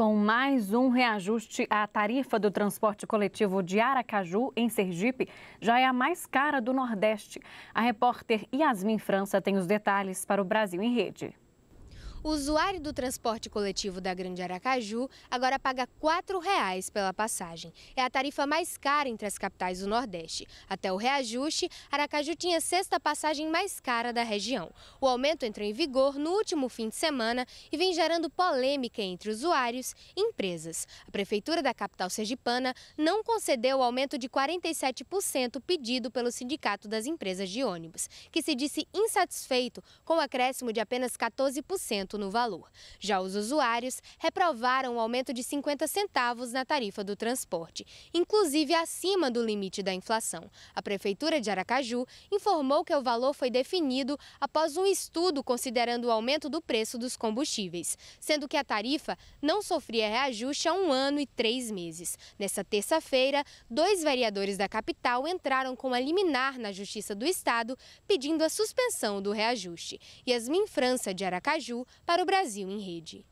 com mais um reajuste à tarifa do transporte coletivo de Aracaju, em Sergipe, já é a mais cara do Nordeste. A repórter Yasmin França tem os detalhes para o Brasil em Rede. O usuário do transporte coletivo da Grande Aracaju agora paga R$ 4,00 pela passagem. É a tarifa mais cara entre as capitais do Nordeste. Até o reajuste, Aracaju tinha a sexta passagem mais cara da região. O aumento entrou em vigor no último fim de semana e vem gerando polêmica entre usuários e empresas. A Prefeitura da capital sergipana não concedeu o aumento de 47% pedido pelo Sindicato das Empresas de Ônibus, que se disse insatisfeito com o acréscimo de apenas 14% no valor. Já os usuários reprovaram o aumento de 50 centavos na tarifa do transporte, inclusive acima do limite da inflação. A Prefeitura de Aracaju informou que o valor foi definido após um estudo considerando o aumento do preço dos combustíveis, sendo que a tarifa não sofria reajuste há um ano e três meses. Nessa terça-feira, dois vereadores da capital entraram com a liminar na Justiça do Estado pedindo a suspensão do reajuste. Yasmin França, de Aracaju, para o Brasil em Rede.